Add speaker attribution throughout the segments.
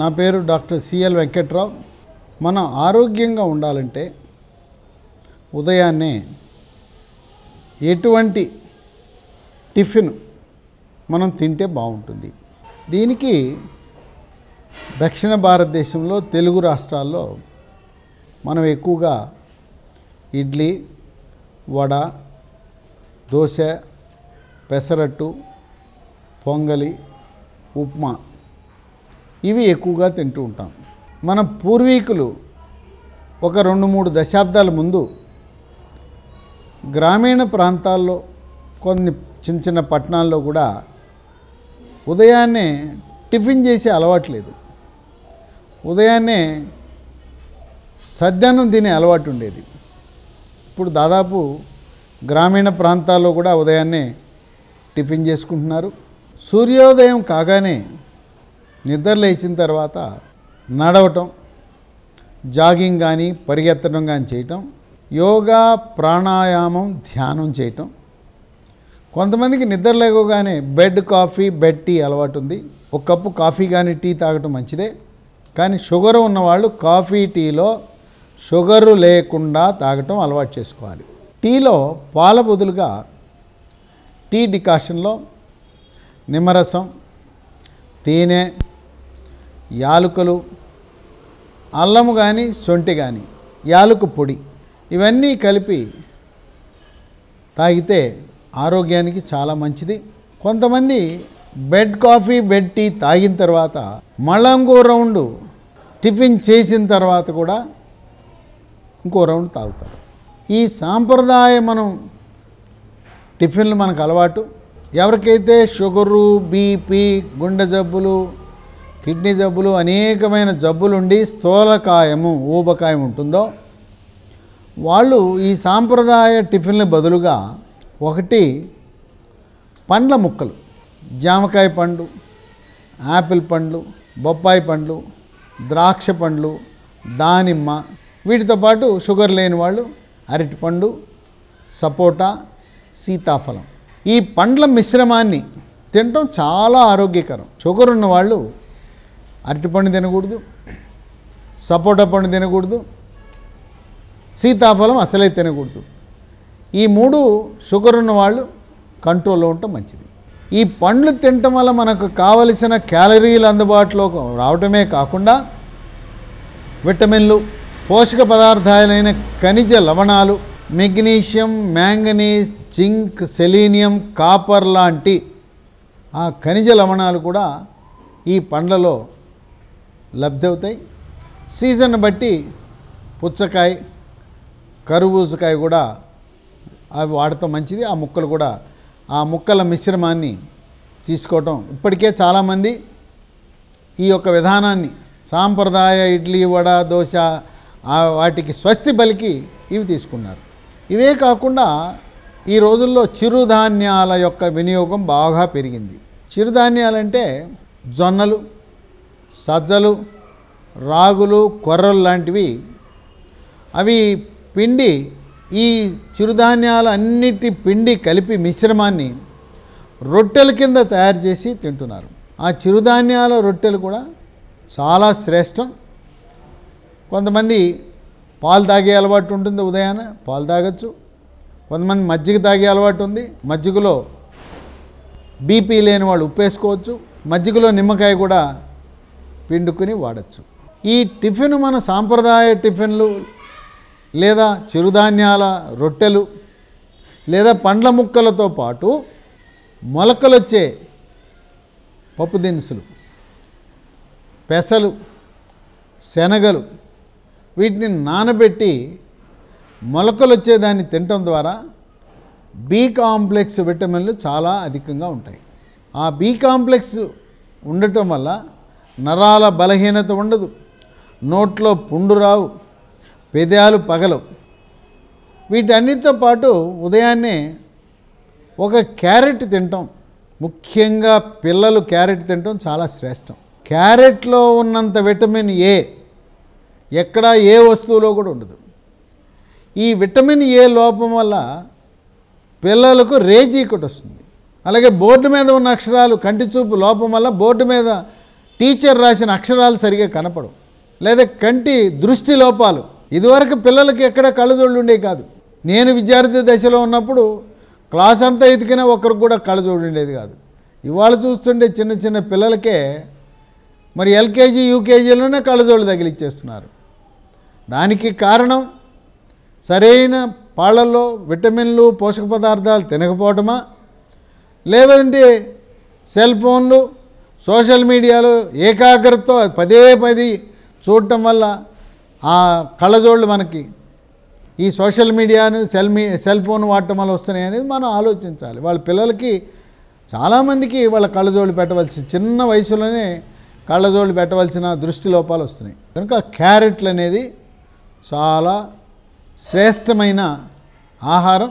Speaker 1: నా పేరు doctor CL Venkatrao మనం ఆరోగ్యంగా ఉండాలంటే ఉదయాన్నే ఎటువంటి టిఫిన్ మనం తింటే బాగుంటుంది దీనికి దక్షిణ భారతదేశంలో తెలుగు రాష్ట్రాల్లో మనం ఎక్కువగా ఇడ్లీ వడ దోశ పెసరట్టు పొంగలి ఉప్మా ఇవి ఎక్కువగా తింటూ ఉంటాం మన పూర్వీకులు ఒక రెండు మూడు దశాబ్దాల ముందు గ్రామీణ ప్రాంతాల్లో కొన్ని చిన్న చిన్న పట్టణాల్లో కూడా ఉదయాన్నే టిఫిన్ చేసే అలవాట్లేదు ఉదయాన్నే సద్యాన్నం తినే అలవాటు ఉండేది ఇప్పుడు దాదాపు గ్రామీణ ప్రాంతాల్లో కూడా ఉదయాన్నే టిఫిన్ చేసుకుంటున్నారు సూర్యోదయం కాగానే నిద్ర లేచిన తర్వాత నడవటం జాగింగ్ కానీ పరిగెత్తడం కానీ చేయటం యోగా ప్రాణాయామం ధ్యానం చేయటం కొంతమందికి నిద్ర లేకగానే బెడ్ కాఫీ బెడ్ టీ అలవాటు ఉంది ఒక కప్పు కాఫీ కానీ టీ తాగటం మంచిదే కానీ షుగర్ ఉన్నవాళ్ళు కాఫీ టీలో షుగర్ లేకుండా తాగటం అలవాటు చేసుకోవాలి టీలో పాల బదులుగా టీ డికాషన్లో నిమ్మరసం తేనె యాలుకలు అల్లము కానీ సొంటి కానీ యాలుకు పొడి ఇవన్నీ కలిపి తాగితే ఆరోగ్యానికి చాలా మంచిది కొంతమంది బెడ్ కాఫీ బెడ్ టీ తాగిన తర్వాత మళ్ళంకో ఇంకో రౌండ్ టిఫిన్ చేసిన తర్వాత కూడా ఇంకో రౌండ్ తాగుతారు ఈ సాంప్రదాయ మనం టిఫిన్లు మనకు అలవాటు ఎవరికైతే షుగరు బీపీ గుండె జబ్బులు కిడ్నీ జబ్బులు అనేకమైన జబ్బులుండి స్థూలకాయము ఊబకాయం ఉంటుందో వాళ్ళు ఈ సాంప్రదాయ టిఫిన్ల బదులుగా ఒకటి పండ్ల ముక్కలు జామకాయ పండు యాపిల్ పండ్లు బొప్పాయి పండ్లు ద్రాక్ష పండ్లు దానిమ్మ వీటితో పాటు షుగర్ లేని వాళ్ళు అరటిపండు సపోటా సీతాఫలం ఈ పండ్ల మిశ్రమాన్ని తినటం చాలా ఆరోగ్యకరం షుగర్ ఉన్న వాళ్ళు అరటిపండు తినకూడదు సపోటా పండు తినకూడదు సీతాఫలం అసలే తినకూడదు ఈ మూడు షుగర్ ఉన్న వాళ్ళు కంట్రోల్లో ఉండటం మంచిది ఈ పండ్లు తినటం వల్ల మనకు కావలసిన క్యాలరీలు అందుబాటులో రావటమే కాకుండా విటమిన్లు పోషక పదార్థాలైన ఖనిజ లవణాలు magnesium manganese zinc selenium copper లాంటి ఆ ఖనిజ లవణాలు కూడా ఈ పండ్లలో లబ్ధి అవుతాయి సీజన్ బట్టి పుచ్చకాయ కరుబూజకాయ కూడా అవి వాడటం మంచిది ఆ ముక్కలు కూడా ఆ ముక్కల మిశ్రమాన్ని తీసుకోవటం ఇప్పటికే చాలామంది ఈ యొక్క విధానాన్ని సాంప్రదాయ ఇడ్లీ వడ దోశ వాటికి స్వస్తి బలికి ఇవి తీసుకున్నారు ఇవే కాకుండా ఈ రోజుల్లో చిరుధాన్యాల యొక్క వినియోగం బాగా పెరిగింది చిరుధాన్యాలంటే జొన్నలు సజ్జలు రాగులు కొర్రలు లాంటివి అవి పిండి ఈ చిరుధాన్యాలు అన్నిటి పిండి కలిపి మిశ్రమాన్ని రొట్టెల కింద తయారు చేసి తింటున్నారు ఆ చిరుధాన్యాల రొట్టెలు కూడా చాలా శ్రేష్టం కొంతమంది పాలు తాగే అలవాటు ఉంటుంది ఉదయాన పాలు తాగచ్చు కొంతమంది మజ్జిగ తాగే అలవాటు ఉంది మజ్జిగలో బీపీ లేని వాళ్ళు ఉప్పేసుకోవచ్చు మజ్జిగలో నిమ్మకాయ కూడా పిండుకుని వాడచ్చు ఈ టిఫిన్ మన సాంప్రదాయ టిఫిన్లు లేదా చిరుధాన్యాల రొట్టెలు లేదా పండ్ల ముక్కలతో పాటు మొలకలొచ్చే పప్పు దినుసులు పెసలు శనగలు వీటిని నానబెట్టి మొలకలు వచ్చేదాన్ని తినటం ద్వారా బి కాంప్లెక్స్ విటమిన్లు చాలా అధికంగా ఉంటాయి ఆ బి కాంప్లెక్స్ ఉండటం వల్ల నరాల బలహీనత ఉండదు నోట్లో పుండు రావు పెదాలు పగలవు వీటన్నిటితో పాటు ఉదయాన్నే ఒక క్యారెట్ తింటాం ముఖ్యంగా పిల్లలు క్యారెట్ తింటాం చాలా శ్రేష్టం క్యారెట్లో ఉన్నంత విటమిన్ ఏ ఎక్కడా ఏ వస్తువులో కూడా ఉండదు ఈ విటమిన్ ఏ లోపం వల్ల పిల్లలకు రేజీ ఒకటి వస్తుంది అలాగే బోర్డు మీద ఉన్న అక్షరాలు కంటి చూపు లోపం వల్ల బోర్డు మీద టీచర్ రాసిన అక్షరాలు సరిగా కనపడవు లేదా కంటి దృష్టి లోపాలు ఇదివరకు పిల్లలకి ఎక్కడ కళ్ళజోళ్ళు ఉండే కాదు నేను విద్యార్థి దశలో ఉన్నప్పుడు క్లాస్ అంతా ఎదికినా ఒకరికి కూడా కళ్ళజోడు ఉండేది కాదు ఇవాళ చూస్తుండే చిన్న చిన్న పిల్లలకే మరి ఎల్కేజీ యూకేజీలోనే కళ్ళజోళ్ళు తగిలిచ్చేస్తున్నారు దానికి కారణం సరైన పాలల్లో విటమిన్లు పోషక పదార్థాలు తినకపోవటమా లేదంటే సెల్ ఫోన్లు సోషల్ మీడియాలో ఏకాగ్రతతో పదే పది చూడటం వల్ల ఆ కళ్ళజోళ్ళు మనకి ఈ సోషల్ మీడియాను సెల్ మీ సెల్ ఫోన్ వాడటం వల్ల వస్తున్నాయి అనేది మనం ఆలోచించాలి వాళ్ళ పిల్లలకి చాలామందికి వాళ్ళ కళ్ళజోళ్ళు పెట్టవలసి చిన్న వయసులోనే కళ్ళజోళ్ళు పెట్టవలసిన దృష్టి లోపాలు వస్తున్నాయి కనుక క్యారెట్లు అనేది చాలా శ్రేష్టమైన ఆహారం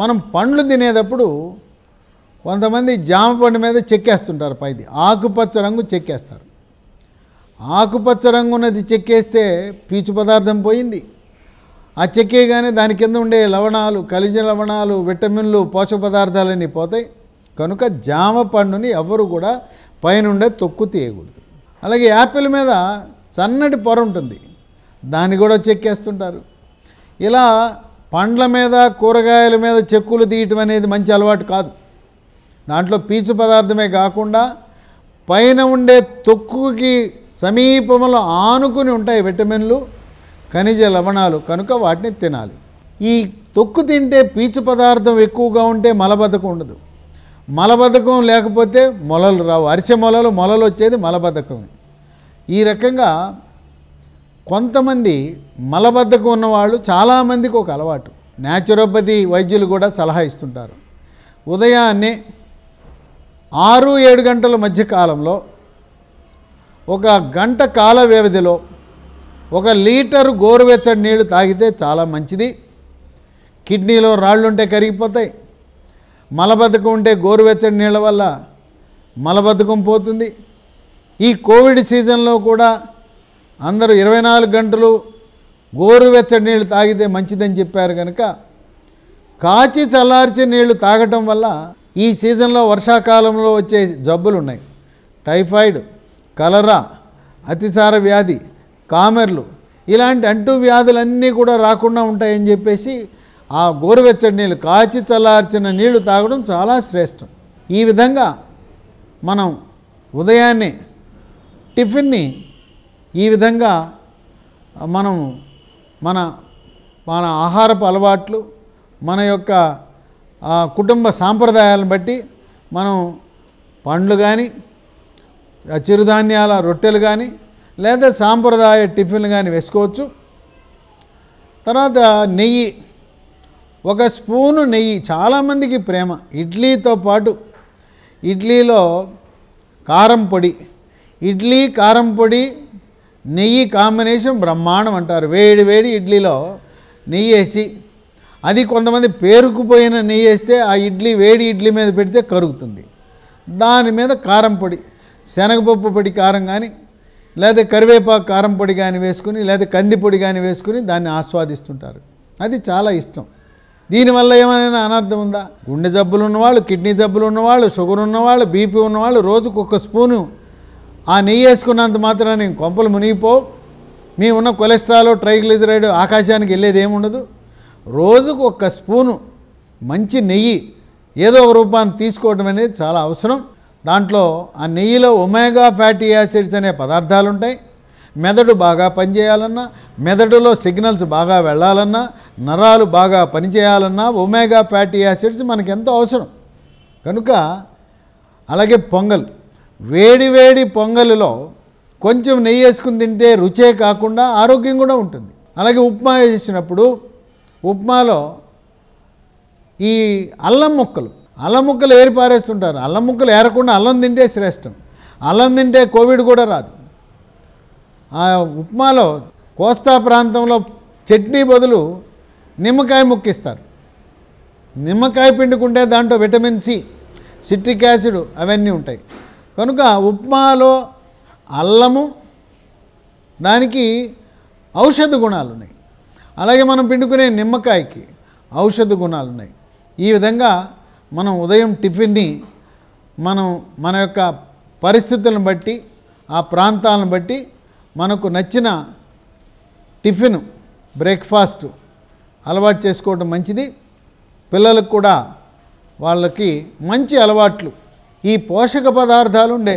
Speaker 1: మనం పండ్లు తినేటప్పుడు కొంతమంది జామ పండు మీద చెక్కేస్తుంటారు పైది ఆకుపచ్చ రంగు చెక్కేస్తారు ఆకుపచ్చ రంగు ఉన్నది చెక్కేస్తే పీచు పదార్థం పోయింది ఆ చెక్కేయగానే దాని కింద ఉండే లవణాలు ఖనిజ లవణాలు విటమిన్లు పోషక పదార్థాలన్నీ పోతాయి కనుక జామ పండుని ఎవరు కూడా పైనుండే తొక్కు తీయకూడదు అలాగే యాపిల్ మీద సన్నటి పొర ఉంటుంది దాన్ని కూడా చెక్కేస్తుంటారు ఇలా పండ్ల మీద కూరగాయల మీద చెక్కులు తీయటం అనేది మంచి అలవాటు కాదు దాంట్లో పీచు పదార్థమే కాకుండా పైన ఉండే తొక్కుకి సమీపంలో ఆనుకుని ఉంటాయి విటమిన్లు ఖనిజ లవణాలు కనుక వాటిని తినాలి ఈ తొక్కు తింటే పీచు పదార్థం ఎక్కువగా ఉంటే మలబద్ధకం ఉండదు మలబద్ధకం లేకపోతే మొలలు రావు అరిసె మొలలు మొలలు వచ్చేది మలబద్ధకమే ఈ రకంగా కొంతమంది మలబద్ధకం ఉన్నవాళ్ళు చాలామందికి ఒక అలవాటు న్యాచురోపతి వైద్యులు కూడా సలహా ఇస్తుంటారు ఉదయాన్నే ఆరు ఏడు గంటల మధ్య కాలంలో ఒక గంట కాల వ్యవధిలో ఒక లీటరు గోరువెచ్చడి నీళ్లు తాగితే చాలా మంచిది కిడ్నీలో రాళ్ళుంటే కరిగిపోతాయి మలబద్ధకం ఉంటే గోరువెచ్చడి నీళ్ళ వల్ల మలబద్ధకం పోతుంది ఈ కోవిడ్ సీజన్లో కూడా అందరూ ఇరవై నాలుగు గంటలు గోరువెచ్చడి నీళ్ళు తాగితే మంచిదని చెప్పారు కనుక కాచి చల్లార్చి నీళ్లు తాగటం వల్ల ఈ సీజన్లో వర్షాకాలంలో వచ్చే జబ్బులు ఉన్నాయి టైఫాయిడ్ కలరా అతిసార వ్యాధి కామెర్లు ఇలాంటి అంటు వ్యాధులన్నీ కూడా రాకుండా ఉంటాయని చెప్పేసి ఆ గోరువెచ్చడి నీళ్ళు కాచి చల్లార్చిన నీళ్లు తాగడం చాలా శ్రేష్టం ఈ విధంగా మనం ఉదయాన్నే టిఫిన్ని ఈ విధంగా మనం మన మన ఆహారపు అలవాట్లు మన యొక్క ఆ కుటుంబ సాంప్రదాయాలను బట్టి మనం పండ్లు కానీ చిరుధాన్యాల రొట్టెలు కానీ లేదా సాంప్రదాయ టిఫిన్లు కానీ వేసుకోవచ్చు తర్వాత నెయ్యి ఒక స్పూను నెయ్యి చాలామందికి ప్రేమ ఇడ్లీతో పాటు ఇడ్లీలో కారం పొడి ఇడ్లీ కారం పొడి నెయ్యి కాంబినేషన్ బ్రహ్మాండం అంటారు వేడి వేడి ఇడ్లీలో నెయ్యి వేసి అది కొంతమంది పేరుకుపోయిన నెయ్యి వేస్తే ఆ ఇడ్లీ వేడి ఇడ్లీ మీద పెడితే కరుగుతుంది దాని మీద కారం పొడి శనగపప్పు పొడి కారం కానీ లేదా కరివేపాకు కారం పొడి కానీ వేసుకుని లేదా కంది పొడి కానీ వేసుకుని దాన్ని ఆస్వాదిస్తుంటారు అది చాలా ఇష్టం దీనివల్ల ఏమైనా అనర్థం ఉందా గుండె జబ్బులు ఉన్నవాళ్ళు కిడ్నీ జబ్బులు ఉన్నవాళ్ళు షుగర్ ఉన్నవాళ్ళు బీపీ ఉన్నవాళ్ళు రోజుకు ఒక స్పూను ఆ నెయ్యి వేసుకున్నంత నేను కొంపలు మునిగిపోవు మీ ఉన్న కొలెస్ట్రాల్ ట్రైగ్లిజరైడ్ ఆకాశానికి వెళ్ళేది ఏముండదు రోజుకు ఒక స్పూను మంచి నెయ్యి ఏదో ఒక రూపాన్ని తీసుకోవడం అనేది చాలా అవసరం దాంట్లో ఆ నెయ్యిలో ఒమేగా ఫ్యాటీ యాసిడ్స్ అనే పదార్థాలు ఉంటాయి మెదడు బాగా పనిచేయాలన్నా మెదడులో సిగ్నల్స్ బాగా వెళ్ళాలన్నా నరాలు బాగా పనిచేయాలన్నా ఒమేగా ఫ్యాటీ యాసిడ్స్ మనకు ఎంతో అవసరం కనుక అలాగే పొంగల్ వేడివేడి పొంగలిలో కొంచెం నెయ్యి వేసుకుని తింటే రుచే కాకుండా ఆరోగ్యం కూడా ఉంటుంది అలాగే ఉప్మా చేసినప్పుడు ఉప్మాలో ఈ అల్లం ముక్కలు అల్లం ముక్కలు ఏరి పారేస్తుంటారు అల్లం ముక్కలు ఏరకుండా అల్లం తింటే శ్రేష్టం అల్లం తింటే కోవిడ్ కూడా రాదు ఆ ఉప్మాలో కోస్తా ప్రాంతంలో చట్నీ బదులు నిమ్మకాయ ముక్కిస్తారు నిమ్మకాయ పిండుకుంటే దాంట్లో విటమిన్ సి సిట్రిక్ యాసిడ్ అవన్నీ ఉంటాయి కనుక ఉప్మాలో అల్లము దానికి ఔషధ గుణాలు ఉన్నాయి అలాగే మనం పిండుకునే నిమ్మకాయకి ఔషధ గుణాలు ఉన్నాయి ఈ విధంగా మనం ఉదయం టిఫిన్ని మనం మన యొక్క పరిస్థితులను బట్టి ఆ ప్రాంతాలను బట్టి మనకు నచ్చిన టిఫిన్ బ్రేక్ఫాస్ట్ అలవాటు చేసుకోవడం మంచిది పిల్లలకు కూడా వాళ్ళకి మంచి అలవాట్లు ఈ పోషక పదార్థాలు ఉండే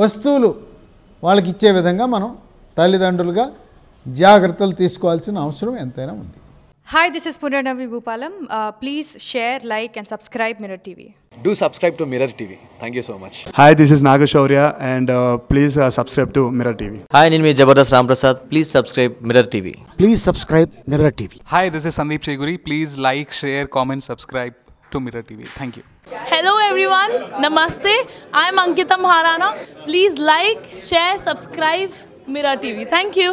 Speaker 1: వస్తువులు వాళ్ళకి ఇచ్చే విధంగా మనం తల్లిదండ్రులుగా జాగ్రత్తలు తీసుకోవాల్సిన అవసరం ఎంతైనా ఉంది hi this is Punarnavi Bhupalam please share like and subscribe Mirror TV do subscribe to Mirror TV thank you so much hi this is Nagashaurya and please subscribe to Mirror TV hi నేను మీ Jabardasth Ram Prasad please subscribe Mirror TV please subscribe Mirror TV hi this is Sandeep Cheguri please like share comment subscribe to Mirror TV thank you Hello everyone, Namaste. I'm Ankita Maharana. Please like, share, subscribe Mira TV. Thank you.